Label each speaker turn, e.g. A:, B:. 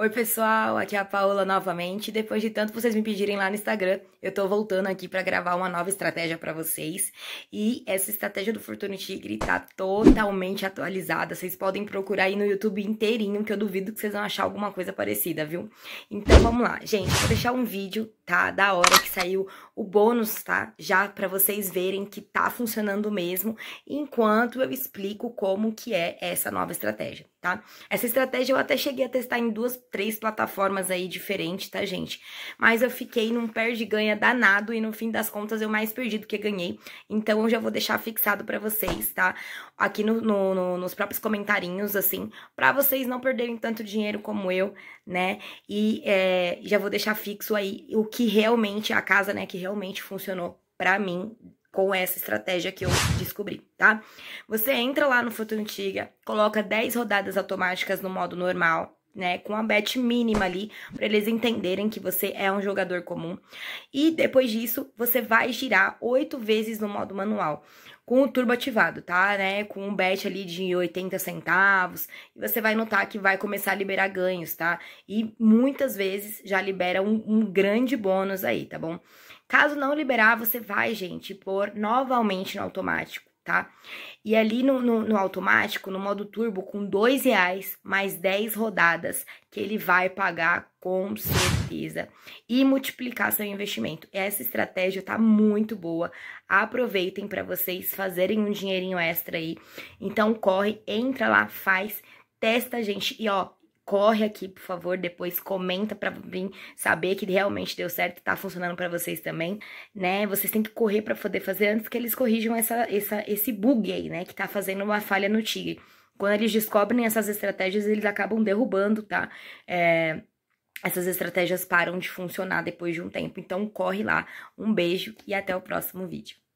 A: Oi, pessoal, aqui é a Paola novamente. Depois de tanto vocês me pedirem lá no Instagram, eu tô voltando aqui para gravar uma nova estratégia para vocês. E essa estratégia do Fortuna Tigre tá totalmente atualizada. Vocês podem procurar aí no YouTube inteirinho, que eu duvido que vocês vão achar alguma coisa parecida, viu? Então vamos lá. Gente, vou deixar um vídeo, tá? Da hora que saiu o bônus, tá? Já para vocês verem que tá funcionando mesmo, enquanto eu explico como que é essa nova estratégia, tá? Essa estratégia eu até cheguei a testar em duas três plataformas aí diferentes, tá, gente? Mas eu fiquei num perde-ganha danado e no fim das contas eu mais perdi do que ganhei. Então eu já vou deixar fixado para vocês, tá? Aqui no, no, no, nos próprios comentarinhos, assim, para vocês não perderem tanto dinheiro como eu, né? E é, já vou deixar fixo aí o que realmente, a casa, né, que realmente funcionou para mim com essa estratégia que eu descobri, tá? Você entra lá no Foto Antiga, coloca 10 rodadas automáticas no modo normal, né? Com a bet mínima ali, para eles entenderem que você é um jogador comum. E depois disso, você vai girar oito vezes no modo manual, com o turbo ativado, tá? Né? Com um bet ali de 80 centavos, e você vai notar que vai começar a liberar ganhos, tá? E muitas vezes já libera um, um grande bônus aí, tá bom? Caso não liberar, você vai, gente, pôr novamente no automático tá? E ali no, no, no, automático, no modo turbo, com dois reais mais 10 rodadas, que ele vai pagar com certeza e multiplicar seu investimento. Essa estratégia tá muito boa. Aproveitem para vocês fazerem um dinheirinho extra aí. Então corre, entra lá, faz, testa gente e ó, corre aqui, por favor, depois comenta para mim saber que realmente deu certo, tá funcionando para vocês também, né? Vocês têm que correr para poder fazer antes que eles corrijam essa, essa, esse bug aí, né? Que tá fazendo uma falha no Tigre. Quando eles descobrem essas estratégias, eles acabam derrubando, tá? É, essas estratégias param de funcionar depois de um tempo. Então, corre lá. Um beijo e até o próximo vídeo.